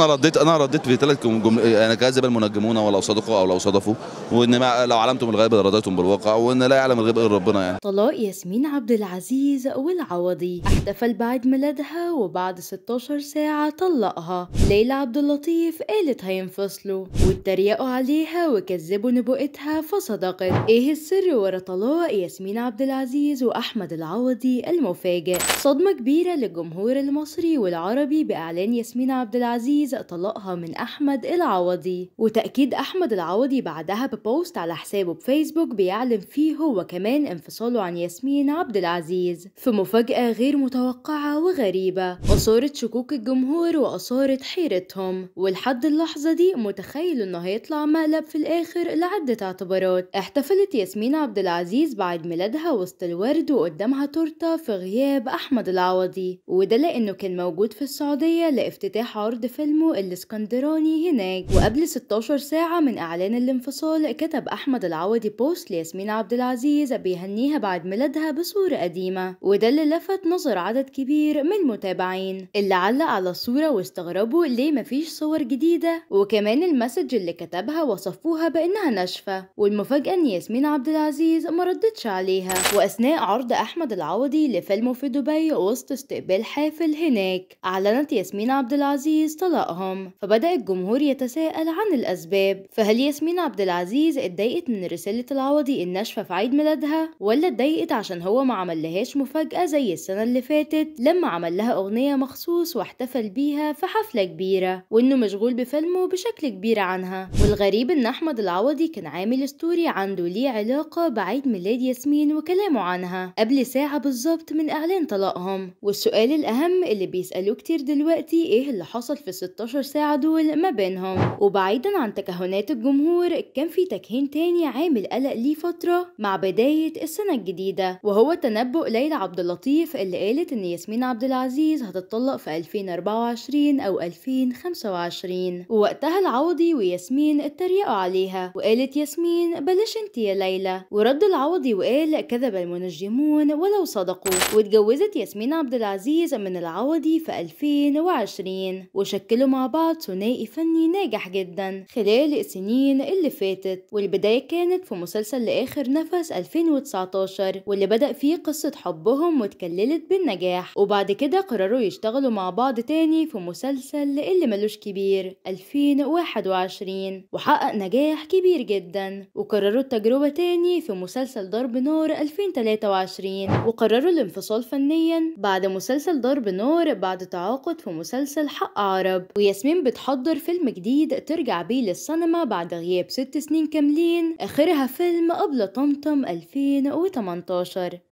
انا رديت انا رديت بثلاث جمل انا يعني كذب المنجمون ولو صدقوا او لو صدفوا وان ما لو علمتم الغيب لرضيتم بالواقع وان لا يعلم الغيب الا ربنا يعني طلاق ياسمين عبد العزيز والعوضي احتفل بعيد ميلادها وبعد 16 ساعه طلقها ليلى عبد اللطيف قالت هينفصلوا واتريقوا عليها وكذبوا نبوءتها فصدقت ايه السر ورا طلاق ياسمين عبد العزيز واحمد العوضي المفاجئ صدمه كبيره للجمهور المصري والعربي باعلان ياسمين عبد العزيز عزيز طلاقها من أحمد العوضي وتأكيد أحمد العوضي بعدها ببوست على حسابه بفيسبوك بيعلم فيه هو كمان انفصاله عن ياسمين عبد العزيز في مفاجأة غير متوقعة وغريبة أثارت شكوك الجمهور وأثارت حيرتهم ولحد اللحظة دي متخيل إنه هيطلع مقلب في الآخر لعدة اعتبارات احتفلت ياسمين عبد العزيز بعيد ميلادها وسط الورد وقدامها تورتة في غياب أحمد العوضي وده لأنه كان موجود في السعودية لافتتاح عرض فيلم فيلمه الاسكندراني هناك وقبل 16 ساعة من إعلان الانفصال كتب أحمد العوضي بوست لياسمين عبد العزيز بيهنيها بعد ميلادها بصورة قديمة وده اللي لفت نظر عدد كبير من المتابعين اللي علق على الصورة واستغربوا ليه مفيش صور جديدة وكمان المسج اللي كتبها وصفوها بأنها ناشفة والمفاجأة إن ياسمين عبد العزيز ما ردتش عليها وأثناء عرض أحمد العوضي لفيلمه في دبي وسط استقبال حافل هناك أعلنت ياسمين عبد العزيز طلع آرائهم فبدأ الجمهور يتساءل عن الأسباب فهل ياسمين عبد العزيز اتضايقت من رسالة العوضي الناشفة في عيد ميلادها ولا اتضايقت عشان هو ما عملهاش مفاجأة زي السنة اللي فاتت لما عمل لها أغنية مخصوص واحتفل بيها في حفلة كبيرة وإنه مشغول بفيلمه بشكل كبير عنها والغريب إن أحمد العوضي كان عامل ستوري عنده ليه علاقة بعيد ميلاد ياسمين وكلامه عنها قبل ساعة بالظبط من إعلان طلاقهم والسؤال الأهم اللي بيسألوه كتير دلوقتي إيه اللي حصل في 16 ساعة دول ما بينهم وبعيدا عن تكهنات الجمهور كان في تكهين تاني عامل قلق ليه فترة مع بداية السنة الجديدة وهو تنبؤ ليلى عبد اللطيف اللي قالت إن ياسمين عبد العزيز هتطلق في 2024 أو 2025 ووقتها العوضي وياسمين اتريقوا عليها وقالت ياسمين بلاش انت يا ليلى ورد العوضي وقال كذب المنجمون ولو صدقوا واتجوزت ياسمين عبد العزيز من العوضي في 2020 وشكلوا عملوا مع بعض ثنائي فني ناجح جدا خلال السنين اللي فاتت والبداية كانت في مسلسل لآخر نفس 2019 واللي بدأ فيه قصة حبهم واتكللت بالنجاح وبعد كده قرروا يشتغلوا مع بعض تاني في مسلسل اللي ملوش كبير 2021 وحقق نجاح كبير جدا وقرروا التجربة تاني في مسلسل ضرب نور 2023 وقرروا الانفصال فنيا بعد مسلسل ضرب نور بعد تعاقد في مسلسل حق عرب وياسمين بتحضر فيلم جديد ترجع بيه للسينما بعد غياب ست سنين كاملين آخرها فيلم قبل طمطم 2018